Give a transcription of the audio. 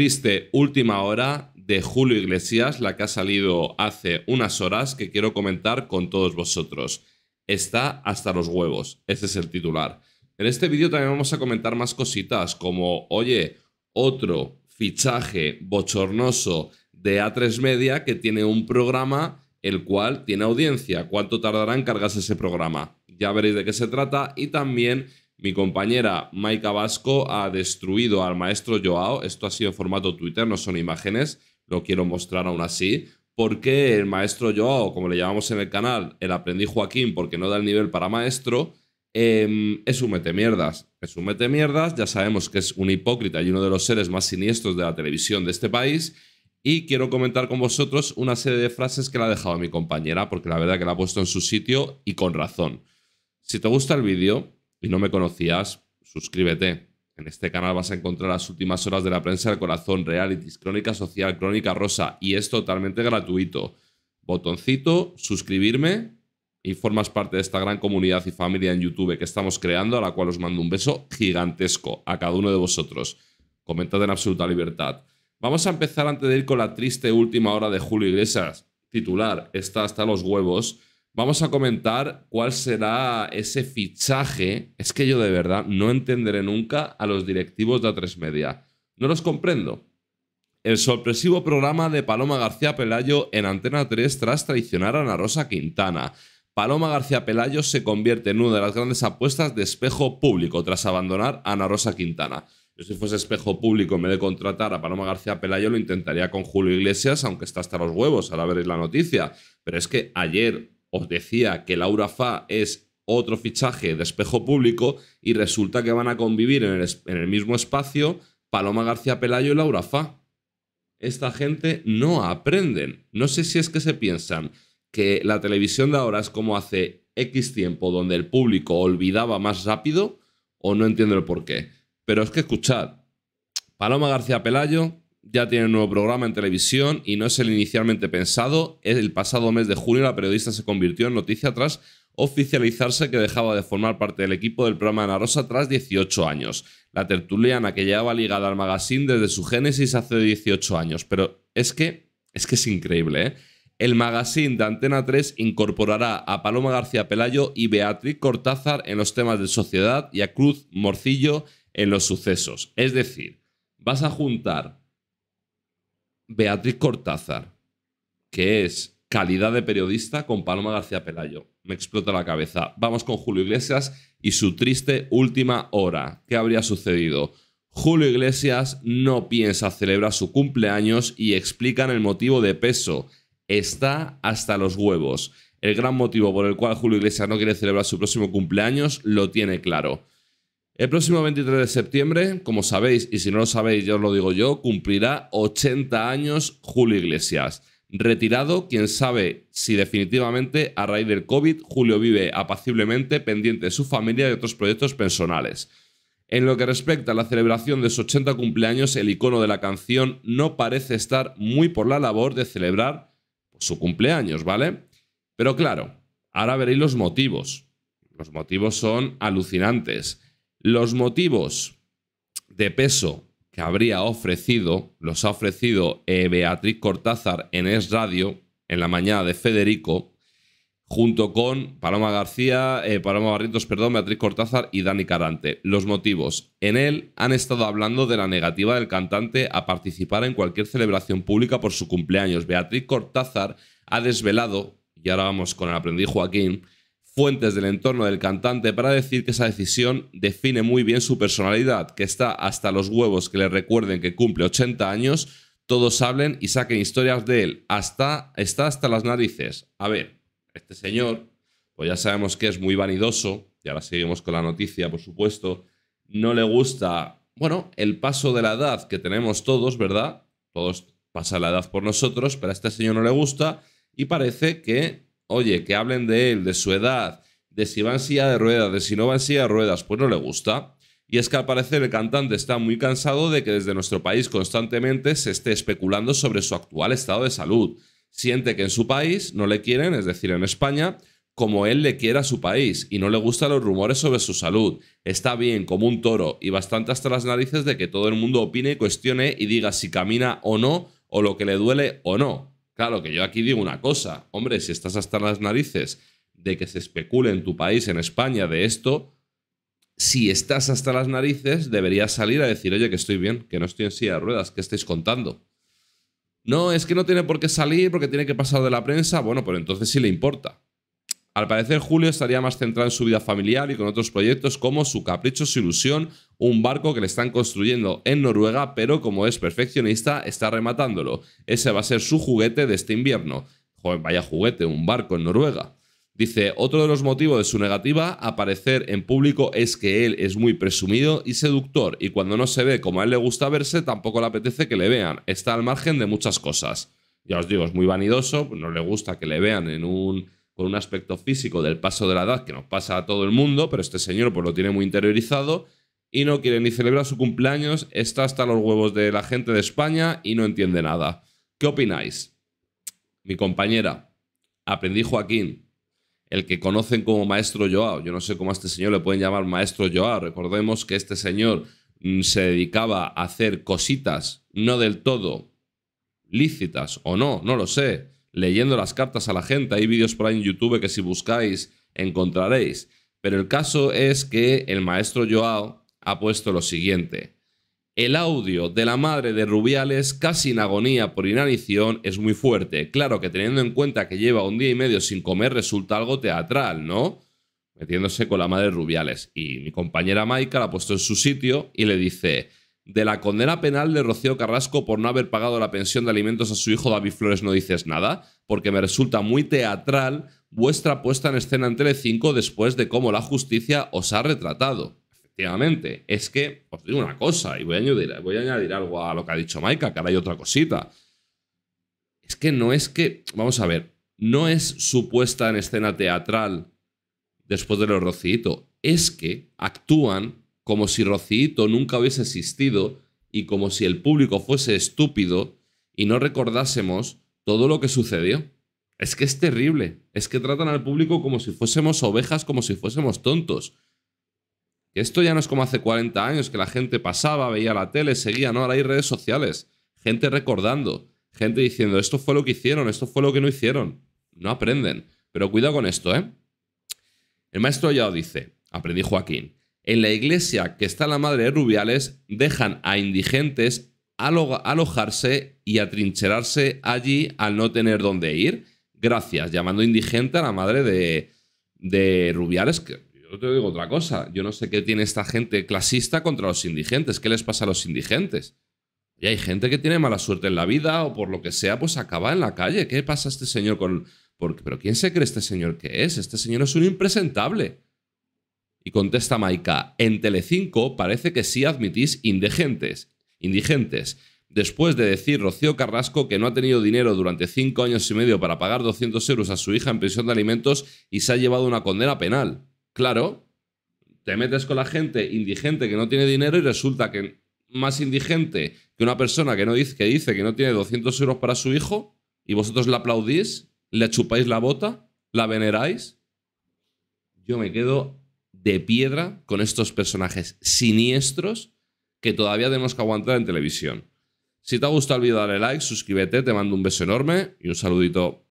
triste última hora de Julio Iglesias, la que ha salido hace unas horas, que quiero comentar con todos vosotros. Está hasta los huevos, ese es el titular. En este vídeo también vamos a comentar más cositas como, oye, otro fichaje bochornoso de A3 Media que tiene un programa el cual tiene audiencia. ¿Cuánto tardará en cargarse ese programa? Ya veréis de qué se trata y también mi compañera Maika Vasco ha destruido al maestro Joao. Esto ha sido en formato Twitter, no son imágenes. Lo quiero mostrar aún así. Porque el maestro Joao, como le llamamos en el canal, el aprendiz Joaquín, porque no da el nivel para maestro, em, es un metemierdas. Es un metemierdas. Ya sabemos que es un hipócrita y uno de los seres más siniestros de la televisión de este país. Y quiero comentar con vosotros una serie de frases que le ha dejado mi compañera, porque la verdad que la ha puesto en su sitio y con razón. Si te gusta el vídeo, y no me conocías, suscríbete. En este canal vas a encontrar las últimas horas de la prensa del corazón, realities, crónica social, crónica rosa y es totalmente gratuito. Botoncito, suscribirme y formas parte de esta gran comunidad y familia en YouTube que estamos creando, a la cual os mando un beso gigantesco a cada uno de vosotros. Comentad en absoluta libertad. Vamos a empezar antes de ir con la triste última hora de Julio Iglesias, titular, está hasta los huevos vamos a comentar cuál será ese fichaje. Es que yo de verdad no entenderé nunca a los directivos de A3 Media. No los comprendo. El sorpresivo programa de Paloma García Pelayo en Antena 3 tras traicionar a Ana Rosa Quintana. Paloma García Pelayo se convierte en una de las grandes apuestas de espejo público tras abandonar a Ana Rosa Quintana. Yo si fuese espejo público en vez de contratar a Paloma García Pelayo lo intentaría con Julio Iglesias, aunque está hasta los huevos ahora veréis la noticia. Pero es que ayer os decía que Laura Fa es otro fichaje de espejo público y resulta que van a convivir en el, mismo espacio Paloma García Pelayo y Laura Fa. Esta gente no aprenden. No sé si es que se piensan que la televisión de ahora es como hace X tiempo donde el público olvidaba más rápido o no entiendo el por qué. Pero es que escuchad, Paloma García Pelayo ya tiene un nuevo programa en televisión y no es el inicialmente pensado. El pasado mes de junio la periodista se convirtió en noticia tras oficializarse que dejaba de formar parte del equipo del programa la Rosa tras 18 años. La tertuliana que llevaba ligada al magazine desde su génesis hace 18 años. Pero es que es, que es increíble, ¿eh? El magazine de Antena 3 incorporará a Paloma García Pelayo y Beatriz Cortázar en los temas de sociedad y a Cruz Morcillo en los sucesos. Es decir, vas a juntar Beatriz Cortázar, que es calidad de periodista con Paloma García Pelayo. Me explota la cabeza. Vamos con Julio Iglesias y su triste última hora. ¿Qué habría sucedido? Julio Iglesias no piensa celebrar su cumpleaños y explican el motivo de peso. Está hasta los huevos. El gran motivo por el cual Julio Iglesias no quiere celebrar su próximo cumpleaños lo tiene claro. El próximo 23 de septiembre, como sabéis, y si no lo sabéis, ya os lo digo yo, cumplirá 80 años Julio Iglesias. Retirado, quién sabe si definitivamente a raíz del COVID, Julio vive apaciblemente pendiente de su familia y otros proyectos personales. En lo que respecta a la celebración de su 80 cumpleaños, el icono de la canción no parece estar muy por la labor de celebrar su cumpleaños, ¿vale? Pero claro, ahora veréis los motivos. Los motivos son alucinantes. Los motivos de peso que habría ofrecido, los ha ofrecido eh, Beatriz Cortázar en Es Radio, en la mañana de Federico, junto con Paloma García, eh, Paloma Barrientos, perdón, Beatriz Cortázar y Dani Carante. Los motivos. En él han estado hablando de la negativa del cantante a participar en cualquier celebración pública por su cumpleaños. Beatriz Cortázar ha desvelado, y ahora vamos con el aprendiz Joaquín, fuentes del entorno del cantante para decir que esa decisión define muy bien su personalidad, que está hasta los huevos que le recuerden que cumple 80 años, todos hablen y saquen historias de él, hasta, está hasta las narices. A ver, este señor, pues ya sabemos que es muy vanidoso, y ahora seguimos con la noticia, por supuesto, no le gusta, bueno, el paso de la edad que tenemos todos, ¿verdad? Todos pasa la edad por nosotros, pero a este señor no le gusta y parece que Oye, que hablen de él, de su edad, de si va en silla de ruedas, de si no va en silla de ruedas, pues no le gusta. Y es que al parecer el cantante está muy cansado de que desde nuestro país constantemente se esté especulando sobre su actual estado de salud. Siente que en su país no le quieren, es decir, en España, como él le quiera a su país y no le gustan los rumores sobre su salud. Está bien, como un toro y bastante hasta las narices de que todo el mundo opine, cuestione y diga si camina o no, o lo que le duele o no. Claro, que yo aquí digo una cosa, hombre, si estás hasta las narices de que se especule en tu país, en España, de esto, si estás hasta las narices, deberías salir a decir, oye, que estoy bien, que no estoy en silla de ruedas, que estáis contando? No, es que no tiene por qué salir porque tiene que pasar de la prensa. Bueno, pero entonces sí le importa. Al parecer, Julio estaría más centrado en su vida familiar y con otros proyectos como su capricho, su ilusión, un barco que le están construyendo en Noruega, pero como es perfeccionista, está rematándolo. Ese va a ser su juguete de este invierno. Joder, vaya juguete, un barco en Noruega. Dice, otro de los motivos de su negativa a aparecer en público es que él es muy presumido y seductor y cuando no se ve como a él le gusta verse, tampoco le apetece que le vean. Está al margen de muchas cosas. Ya os digo, es muy vanidoso, no le gusta que le vean en un con un aspecto físico del paso de la edad que nos pasa a todo el mundo, pero este señor pues lo tiene muy interiorizado y no quiere ni celebrar su cumpleaños, está hasta los huevos de la gente de España y no entiende nada. ¿Qué opináis? Mi compañera, aprendí Joaquín, el que conocen como Maestro Joao. Yo no sé cómo a este señor le pueden llamar Maestro Joao. Recordemos que este señor mm, se dedicaba a hacer cositas no del todo lícitas o no, no lo sé leyendo las cartas a la gente. Hay vídeos por ahí en YouTube que si buscáis encontraréis. Pero el caso es que el maestro Joao ha puesto lo siguiente. El audio de la madre de Rubiales, casi en agonía por inanición, es muy fuerte. Claro que teniendo en cuenta que lleva un día y medio sin comer resulta algo teatral, ¿no? Metiéndose con la madre de Rubiales. Y mi compañera Maika la ha puesto en su sitio y le dice, de la condena penal de Rocío Carrasco por no haber pagado la pensión de alimentos a su hijo David Flores no dices nada, porque me resulta muy teatral vuestra puesta en escena en Tele5 después de cómo la justicia os ha retratado. Efectivamente, es que os digo una cosa, y voy a añadir, voy a añadir algo a lo que ha dicho Maika, que ahora hay otra cosita. Es que no es que, vamos a ver, no es su puesta en escena teatral después de lo rocito, es que actúan como si Rocito nunca hubiese existido y como si el público fuese estúpido y no recordásemos todo lo que sucedió. Es que es terrible, es que tratan al público como si fuésemos ovejas, como si fuésemos tontos. Esto ya no es como hace 40 años que la gente pasaba, veía la tele, seguía, no, ahora hay redes sociales, gente recordando, gente diciendo esto fue lo que hicieron, esto fue lo que no hicieron. No aprenden. Pero cuidado con esto, ¿eh? El maestro Yao dice, aprendí Joaquín, en la iglesia que está la madre de Rubiales, dejan a indigentes alojarse y atrincherarse allí al no tener dónde ir. Gracias, llamando indigente a la madre de, Rubiales, que yo te digo otra cosa, yo no sé qué tiene esta gente clasista contra los indigentes, qué les pasa a los indigentes. Y hay gente que tiene mala suerte en la vida o por lo que sea, pues acaba en la calle. ¿Qué pasa este señor con...? ¿Pero quién se cree este señor que es? Este señor es un impresentable. Y contesta Maika, en Telecinco parece que sí admitís indigentes, indigentes. Después de decir Rocío Carrasco que no ha tenido dinero durante cinco años y medio para pagar 200 euros a su hija en prisión de alimentos y se ha llevado una condena penal. Claro, te metes con la gente indigente que no tiene dinero y resulta que más indigente que una persona que, no dice, que dice que no tiene 200 euros para su hijo y vosotros la aplaudís, le chupáis la bota, la veneráis. Yo me quedo de piedra con estos personajes siniestros que todavía tenemos que aguantar en televisión. Si te ha gustado el video, dale like, suscríbete, te mando un beso enorme y un saludito